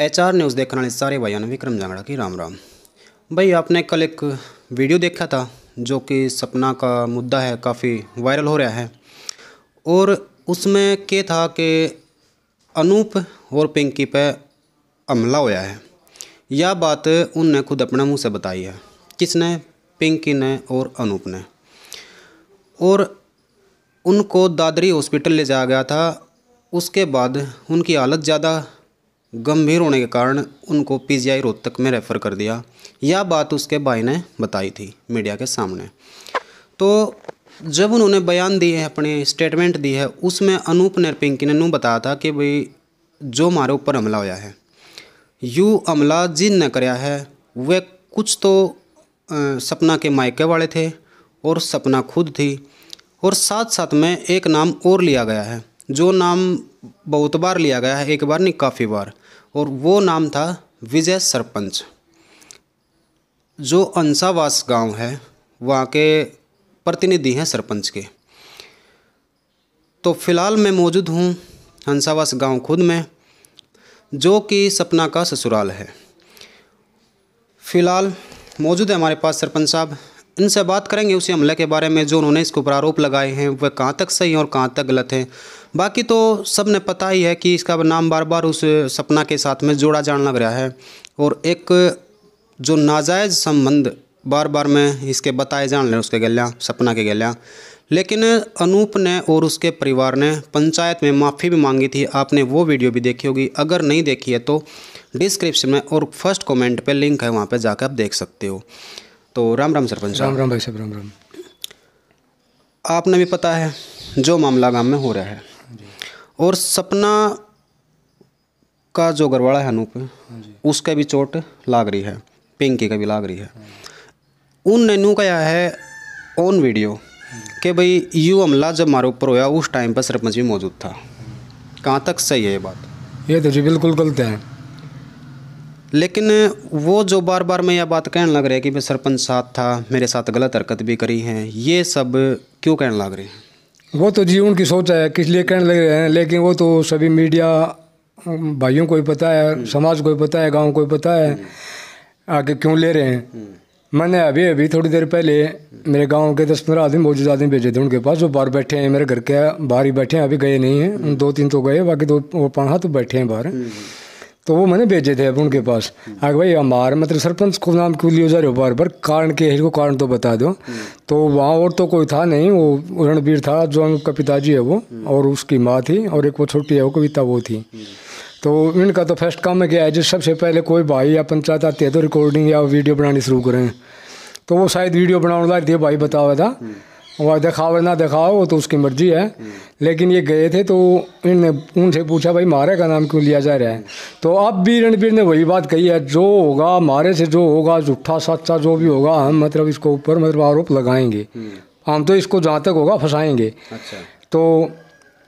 H R news देखने वाले सारे भाइयों ने विक्रम जांगड़ा की राम राम भाई आपने कल एक वीडियो देखा था जो कि सपना का मुद्दा है काफ़ी वायरल हो रहा है और उसमें के था कि अनूप और पिंकी पे हमला होया है यह बात उनने खुद अपने मुंह से बताई है किसने पिंकी ने और अनूप ने और उनको दादरी हॉस्पिटल ले जाया गया था उसके बाद उनकी हालत ज़्यादा गंभीर होने के कारण उनको पीजीआई रोहतक में रेफ़र कर दिया यह बात उसके भाई ने बताई थी मीडिया के सामने तो जब उन्होंने बयान दिए हैं अपने स्टेटमेंट दी है उसमें अनूप नरपिंकी ने नू बताया था कि भाई जो हमारे ऊपर हमला होया है यू हमला जिन ने कराया है वह कुछ तो आ, सपना के मायके वाले थे और सपना खुद थी और साथ साथ में एक नाम और लिया गया है जो नाम बहुत बार लिया गया है एक बार नहीं काफ़ी बार और वो नाम था विजय सरपंच जो अंसावास गांव है वहाँ के प्रतिनिधि हैं सरपंच के तो फिलहाल मैं मौजूद हूँ हंसावास गांव खुद में जो कि सपना का ससुराल है फिलहाल मौजूद है हमारे पास सरपंच साहब इनसे बात करेंगे उसी हमले के बारे में जो उन्होंने इसके ऊपर आरोप लगाए हैं वह कहाँ तक सही हैं और कहाँ तक गलत हैं बाकी तो सब ने पता ही है कि इसका नाम बार बार उस सपना के साथ में जोड़ा जाने लग रहा है और एक जो नाजायज़ संबंध बार बार मैं इसके बताए जान लें उसके गलियाँ सपना के गलियाँ लेकिन अनूप ने और उसके परिवार ने पंचायत में माफ़ी भी मांगी थी आपने वो वीडियो भी देखी होगी अगर नहीं देखी है तो डिस्क्रिप्शन में और फर्स्ट कमेंट पे लिंक है वहाँ पे जाकर आप देख सकते हो तो राम राम सरपंच राम राम भाई साहब राम राम आपने भी पता है जो मामला गांव में हो रहा है और सपना का जो गरवाड़ा है अनूप उसका भी चोट लाग रही है पिंकी का भी लाग रही है उन नैनू का यह है ऑन वीडियो कि भाई यू हमला जब हमारे ऊपर होया उस टाइम पर सरपंच भी मौजूद था कहाँ तक सही है ये बात ये तो जी बिल्कुल गलत है लेकिन वो जो बार बार मैं यह बात कहने लग रहा है कि मैं सरपंच साथ था मेरे साथ गलत हरकत भी करी है ये सब क्यों कहने लग रहे हैं वो तो जी उनकी सोच है किस लिए कहने लग रहे हैं लेकिन वो तो सभी मीडिया भाइयों को ही पता है हम्म। समाज को ही पता है गांव को ही पता है हम्म। आगे क्यों ले रहे हैं हम्म। मैंने अभी अभी थोड़ी देर पहले मेरे गांव के दस पंद्रह आदमी मौजूद आदमी भेजे थे उनके पास जो बाहर बैठे हैं मेरे घर के बाहर ही बैठे हैं अभी गए नहीं हैं दो तीन तो गए बाकी दो पाँच तो बैठे हैं बाहर तो वो मैंने भेजे थे अब उनके पास आगे भाई हमारे मतलब सरपंच को नाम क्यों लियो जा रहे हो बार बार कारण के को कारण तो बता दो तो वहाँ और तो कोई था नहीं वो रणबीर था जो उनका पिताजी है वो और उसकी माँ थी और एक वो छोटी है वो कविता वो थी तो इनका तो फर्स्ट काम है क्या है जो सबसे पहले कोई भाई या पंचायत आती है तो रिकॉर्डिंग या वीडियो बनानी शुरू करें तो वो शायद वीडियो बनाने लग दिए भाई बतावा था वहाँ दिखाओ ना दिखाओ वो तो उसकी मर्जी है लेकिन ये गए थे तो इनने उनसे पूछा भाई मारे का नाम क्यों लिया जा रहा है तो अब भी रणबीर ने वही बात कही है जो होगा मारे से जो होगा झूठा सच्चा जो भी होगा हम मतलब इसको ऊपर मतलब आरोप लगाएंगे हम्म। हम तो इसको जहाँ तक होगा फंसाएंगे अच्छा। तो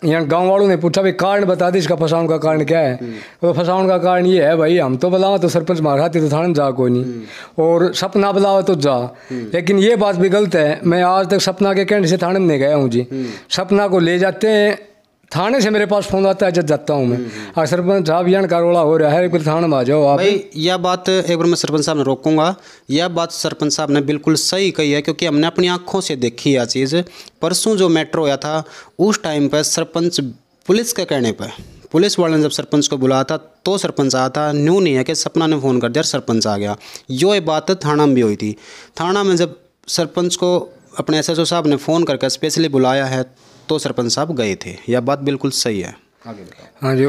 यहाँ गांव वालों ने पूछा भाई कारण बता दी इसका फसाउन का कारण क्या है हम्म। तो फसाउन का कारण ये है भाई हम तो बुलावा तो सरपंच मार खाते तो था जा कोई नहीं हम्म। और सपना बुलावा तो जा हम्म। लेकिन ये बात भी गलत है मैं आज तक सपना के कहने से थाने नहीं गया हूँ जी सपना को ले जाते हैं थाने से मेरे पास फ़ोन आता है जब जाता हूँ मैं और हम्म। सरपंच साहब यहाँ कारोड़ा हो रहा है एक थाने में आ जाओ आप भाई यह बात एक बार मैं सरपंच साहब ने रोकूंगा यह बात सरपंच साहब ने बिल्कुल सही कही है क्योंकि हमने अपनी आँखों से देखी यह चीज़ परसों जो मेट्रो आया था उस टाइम पर सरपंच पुलिस के कहने पर पुलिस वाले ने जब सरपंच को बुलाया था तो सरपंच आया था न्यू नहीं है कि सपना ने फ़ोन कर दिया सरपंच आ गया यो ये बात थाना में भी हुई थी थाना में जब सरपंच को अपने एसएसओ साहब ने फ़ोन करके स्पेशली बुलाया है तो सरपंच साहब गए थे यह बात बिल्कुल सही है हाँ जी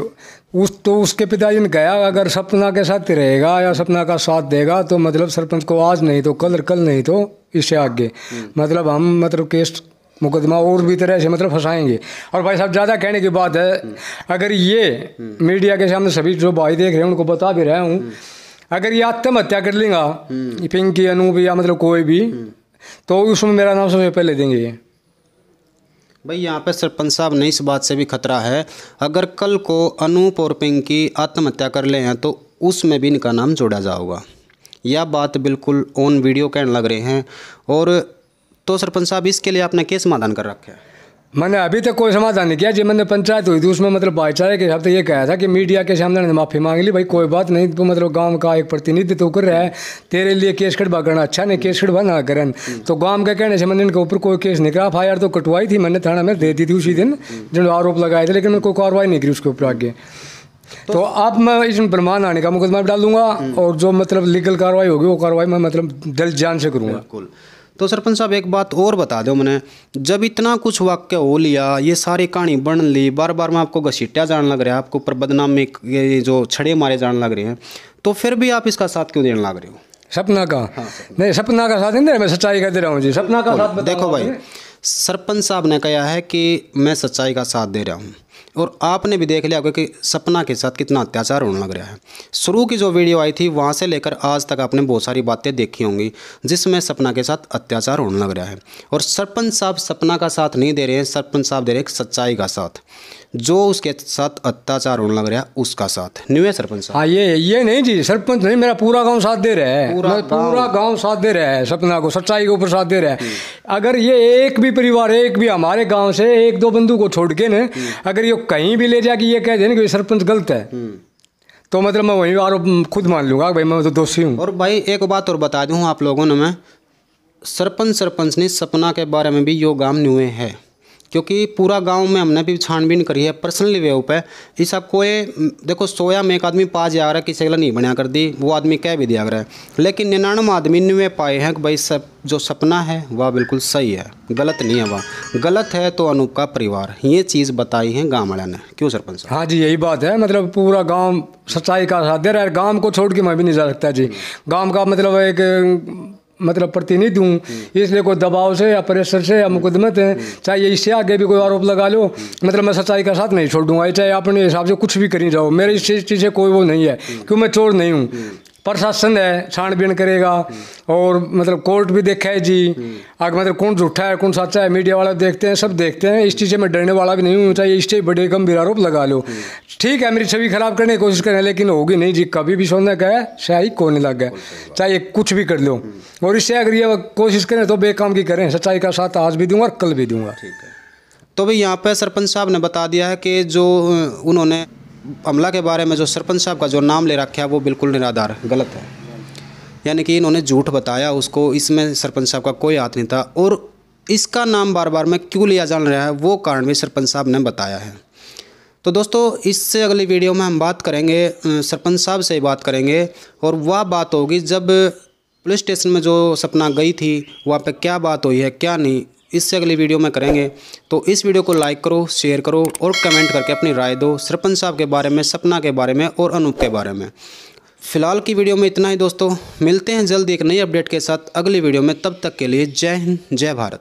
उस तो उसके पिताजी ने गया अगर सपना के साथ रहेगा या सपना का साथ देगा तो मतलब सरपंच को आज नहीं तो कल कल नहीं तो इससे आगे हम्म। मतलब हम मतलब केस मुकदमा और भी तरह से मतलब फंसाएंगे और भाई साहब ज़्यादा कहने की बात है हम्म। अगर ये हम्म। मीडिया के सामने सभी जो भाई देख रहे हैं उनको बता भी रहा हूँ अगर ये आत्महत्या कर लेंगे पिंकी अनूप या मतलब कोई भी तो उसमें मेरा नाम सबसे पहले देंगे ये भाई यहाँ पे सरपंच साहब ने इस बात से भी खतरा है अगर कल को अनूप और पिंकी आत्महत्या कर ले हैं तो उसमें भी इनका नाम जोड़ा जाओगा यह बात बिल्कुल ऑन वीडियो कहने लग रहे हैं और तो सरपंच साहब इसके लिए आपने केस समाधान कर रखा है मैंने अभी तक कोई समाधान नहीं किया जी मैंने पंचायत हुई थी उसमें मतलब भाईचारे के हिसाब से ये कहा था कि मीडिया के सामने माफ़ी मांग ली भाई कोई बात नहीं तो मतलब गांव का एक प्रतिनिधि तो कर रहा है तेरे लिए केस कटवा करना अच्छा नहीं केस कटवा ना करें तो गांव के कहने से मैंने इनके ऊपर कोई केस नहीं करा एफ आई तो कटवाई थी मैंने थाना में दे दी थी उसी दिन जिन आरोप लगाए थे लेकिन कोई कार्रवाई नहीं करी उसके ऊपर आगे तो, आप मैं इसमें प्रमाण आने का मुकदमा डालूंगा और जो मतलब लीगल कार्रवाई होगी वो कार्रवाई मैं मतलब दल जान से करूँगा तो सरपंच साहब एक बात और बता दो मैंने जब इतना कुछ वाक्य हो लिया ये सारी कहानी बन ली बार बार मैं आपको घसीटा जान लग रहा है आपको ऊपर बदनामी ये जो छड़े मारे जाने लग रहे हैं तो फिर भी आप इसका साथ क्यों देने लग रहे हो सपना का हाँ, नहीं सपना का साथ नहीं मैं सच्चाई दे रहा हूँ जी सपना का साथ देखो भाई सरपंच साहब ने कहा है कि मैं सच्चाई का साथ दे रहा हूँ और आपने भी देख लिया होगा कि सपना के साथ कितना अत्याचार होने लग रहा है शुरू की जो वीडियो आई थी वहाँ से लेकर आज तक आपने बहुत सारी बातें देखी होंगी जिसमें सपना के साथ अत्याचार होने लग रहा है और सरपंच साहब सपना का साथ नहीं दे रहे हैं सरपंच साहब दे रहे हैं सच्चाई का साथ जो उसके साथ अत्याचार होने लग रहा है उसका साथ न्यू है सरपंच हाँ ये ये नहीं जी सरपंच नहीं मेरा पूरा गांव साथ दे रहा है पूरा गांव साथ दे रहा है सपना को सच्चाई के ऊपर साथ दे रहा है हम्म। अगर ये एक भी परिवार एक भी हमारे गांव से एक दो बंधु को छोड़ के न अगर ये कहीं भी ले जाके ये कह दें कि सरपंच गलत है हम्म। तो मतलब मैं वही आरोप खुद मान लूँगा भाई मैं तो दोषी हूँ और भाई एक बात और बता दूँ आप लोगों ने मैं सरपंच सरपंच ने सपना के बारे में भी गाम हुए हैं क्योंकि पूरा गांव में हमने भी छानबीन करी है पर्सनली वे पे इस आपको ये देखो सोया में एक आदमी पा जा रहा है किसी अगला नहीं बनाया कर दी वो आदमी कह भी दिया है लेकिन निन्यानवे आदमी ने पाए हैं कि भाई सब जो सपना है वह बिल्कुल सही है गलत नहीं है वह गलत है तो अनूप का परिवार ये चीज़ बताई है गाँव वाले ने क्यों सरपंच हाँ जी यही बात है मतलब पूरा गाँव सच्चाई का साथ दे रहा है गाँव को छोड़ के मैं भी नहीं जा सकता जी हम्म। गाँव का मतलब एक मतलब प्रतिनिधि हूँ हम्म। इसलिए कोई दबाव से या प्रेशर से या हम्म। मुकदमे है हम्म। चाहे इससे आगे भी कोई आरोप लगा लो मतलब मैं सच्चाई का साथ नहीं छोड़ दूंगा चाहे अपने हिसाब से कुछ भी करी जाओ मेरे इस चीज़ से कोई वो नहीं है क्यों मैं चोर नहीं हूँ प्रशासन है छानबीन करेगा और मतलब कोर्ट भी देखा है जी आगे मतलब कौन झूठा है कौन सच्चा है मीडिया वाला देखते हैं सब देखते हैं इस चीज़ में डरने वाला भी नहीं होना चाहिए इस चीज़ बड़े गंभीर आरोप लगा लो ठीक है मेरी छवि खराब करने की कोशिश करें लेकिन होगी नहीं जी कभी भी सोने का है सही कोने लग गए चाहे कुछ भी कर लो और इससे अगर ये कोशिश करें तो बेकाम की करें सच्चाई का साथ आज भी दूंगा और कल भी दूंगा ठीक है तो भाई यहाँ पर सरपंच साहब ने बता दिया है कि जो उन्होंने अमला के बारे में जो सरपंच साहब का जो नाम ले रखा है वो बिल्कुल निराधार गलत है यानी कि इन्होंने झूठ बताया उसको इसमें सरपंच साहब का कोई हाथ नहीं था और इसका नाम बार बार में क्यों लिया जा रहा है वो कारण भी सरपंच साहब ने बताया है तो दोस्तों इससे अगली वीडियो में हम बात करेंगे सरपंच साहब से ही बात करेंगे और वह बात होगी जब पुलिस स्टेशन में जो सपना गई थी वहाँ पे क्या बात हुई है क्या नहीं इससे अगली वीडियो में करेंगे तो इस वीडियो को लाइक करो शेयर करो और कमेंट करके अपनी राय दो सरपंच साहब के बारे में सपना के बारे में और अनूप के बारे में फिलहाल की वीडियो में इतना ही दोस्तों मिलते हैं जल्द एक नई अपडेट के साथ अगली वीडियो में तब तक के लिए जय हिंद जय भारत